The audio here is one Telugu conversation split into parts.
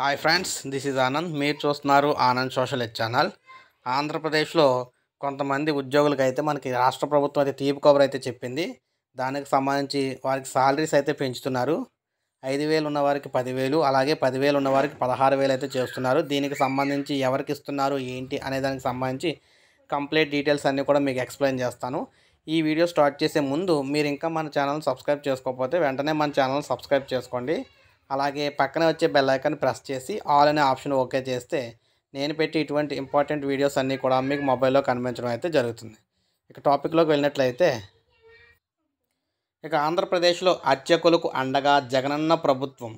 hi friends this is Anand మీరు చూస్తున్నారు ఆనంద్ సోషల్ హెచ్ ఛానల్ ఆంధ్రప్రదేశ్లో కొంతమంది ఉద్యోగులకి అయితే మనకి రాష్ట్ర ప్రభుత్వం అయితే తీపి కబురు అయితే చెప్పింది దానికి సంబంధించి వారికి సాలరీస్ అయితే పెంచుతున్నారు ఐదు వేలు ఉన్నవారికి పదివేలు అలాగే పదివేలు ఉన్నవారికి పదహారు వేలు అయితే చేస్తున్నారు దీనికి సంబంధించి ఎవరికి ఇస్తున్నారు ఏంటి అనే దానికి సంబంధించి కంప్లీట్ డీటెయిల్స్ అన్నీ కూడా మీకు ఎక్స్ప్లెయిన్ చేస్తాను ఈ వీడియో స్టార్ట్ చేసే ముందు మీరు ఇంకా మన ఛానల్ సబ్స్క్రైబ్ చేసుకోకపోతే వెంటనే మన ఛానల్ సబ్స్క్రైబ్ చేసుకోండి అలాగే పక్కన వచ్చే బెల్ ఐకాన్ ప్రెస్ చేసి ఆల్ అనే ఆప్షన్ ఓకే చేస్తే నేను పెట్టి ఇటువంటి ఇంపార్టెంట్ వీడియోస్ అన్నీ కూడా మీకు మొబైల్లో కనిపించడం అయితే జరుగుతుంది ఇక టాపిక్లోకి వెళ్ళినట్లయితే ఇక ఆంధ్రప్రదేశ్లో అర్చకులకు అండగా జగనన్న ప్రభుత్వం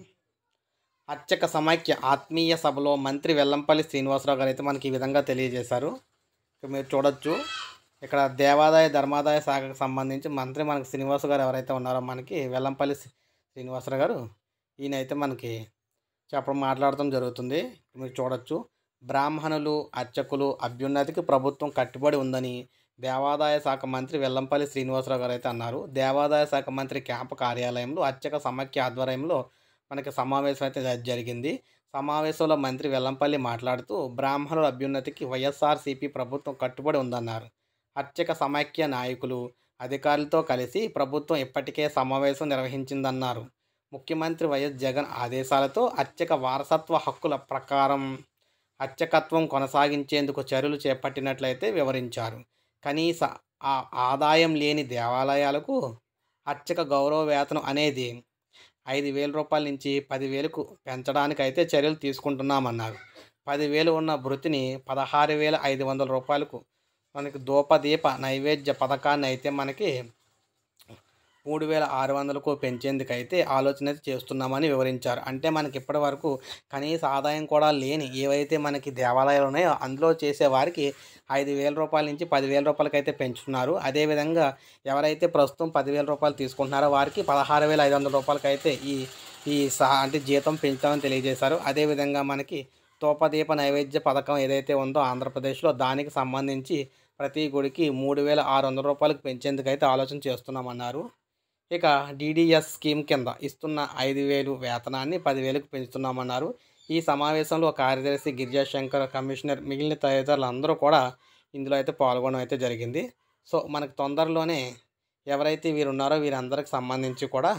అర్చక సమైక్య ఆత్మీయ సభలో మంత్రి వెల్లంపల్లి శ్రీనివాసరావు గారు అయితే మనకి ఈ విధంగా తెలియజేశారు మీరు చూడొచ్చు ఇక్కడ దేవాదాయ ధర్మాదాయ శాఖకు సంబంధించి మంత్రి మనకు శ్రీనివాసరావు గారు ఎవరైతే ఉన్నారో మనకి వెల్లంపల్లి శ్రీనివాసరావు గారు ఈయనైతే మనకి చెప్పడం మాట్లాడటం జరుగుతుంది మీరు చూడొచ్చు బ్రాహ్మణులు అర్చకులు అభ్యున్నతికి ప్రభుత్వం కట్టుబడి ఉందని దేవాదాయ శాఖ మంత్రి వెల్లంపల్లి శ్రీనివాసరావు గారు అయితే అన్నారు దేవాదాయ శాఖ మంత్రి క్యాంపు కార్యాలయంలో అర్చక సమాఖ్య ఆధ్వర్యంలో మనకి సమావేశం అయితే జరిగింది సమావేశంలో మంత్రి వెల్లంపల్లి మాట్లాడుతూ బ్రాహ్మణుల అభ్యున్నతికి వైఎస్ఆర్సీపీ ప్రభుత్వం కట్టుబడి ఉందన్నారు అర్చక సమాఖ్య నాయకులు అధికారులతో కలిసి ప్రభుత్వం ఇప్పటికే సమావేశం నిర్వహించిందన్నారు ముఖ్యమంత్రి వైఎస్ జగన్ ఆదేశాలతో అర్చక వారసత్వ హక్కుల ప్రకారం అర్చకత్వం కొనసాగించేందుకు చర్యలు చేపట్టినట్లయితే వివరించారు కనీస ఆదాయం లేని దేవాలయాలకు అర్చక గౌరవ వేతనం అనేది ఐదు వేల రూపాయల నుంచి పదివేలకు పెంచడానికి అయితే చర్యలు తీసుకుంటున్నామన్నారు పదివేలు ఉన్న భృతిని పదహారు వేల ఐదు వందల రూపాయలకు మనకి దూపదీప నైవేద్య పథకాన్ని అయితే మనకి మూడు వేల ఆరు వందలకు పెంచేందుకైతే ఆలోచన చేస్తున్నామని వివరించారు అంటే మనకి ఇప్పటి వరకు కనీస ఆదాయం కూడా లేని ఏవైతే మనకి దేవాలయాలు ఉన్నాయో అందులో చేసే వారికి ఐదు వేల రూపాయల నుంచి పదివేల రూపాయలకైతే పెంచుతున్నారు అదేవిధంగా ఎవరైతే ప్రస్తుతం పదివేల రూపాయలు తీసుకుంటున్నారో వారికి పదహారు వేల ఐదు వందల రూపాయలకైతే ఈ ఈ సహా అంటే జీతం పెంచుతామని తెలియజేశారు అదేవిధంగా మనకి తోపదీప నైవేద్య పథకం ఏదైతే ఉందో ఆంధ్రప్రదేశ్లో దానికి సంబంధించి ప్రతి గుడికి మూడు వేల ఆరు వందల రూపాయలకు పెంచేందుకైతే ఆలోచన చేస్తున్నామన్నారు ఇక డీడీఎస్ స్కీమ్ కింద ఇస్తున్న ఐదు వేలు వేతనాన్ని పదివేలకు పెంచుతున్నామన్నారు ఈ సమావేశంలో కార్యదర్శి గిరిజాశంకర్ కమిషనర్ మిగిలిన తదితరులు అందరూ కూడా ఇందులో అయితే పాల్గొనడం అయితే జరిగింది సో మనకు తొందరలోనే ఎవరైతే వీరున్నారో వీరందరికి సంబంధించి కూడా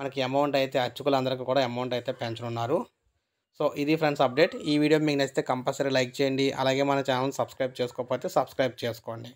మనకి అమౌంట్ అయితే అర్చకులందరికీ కూడా అమౌంట్ అయితే పెంచనున్నారు సో ఇది ఫ్రెండ్స్ అప్డేట్ ఈ వీడియో మీకు నచ్చితే కంపల్సరీ లైక్ చేయండి అలాగే మన ఛానల్ సబ్స్క్రైబ్ చేసుకోకపోతే సబ్స్క్రైబ్ చేసుకోండి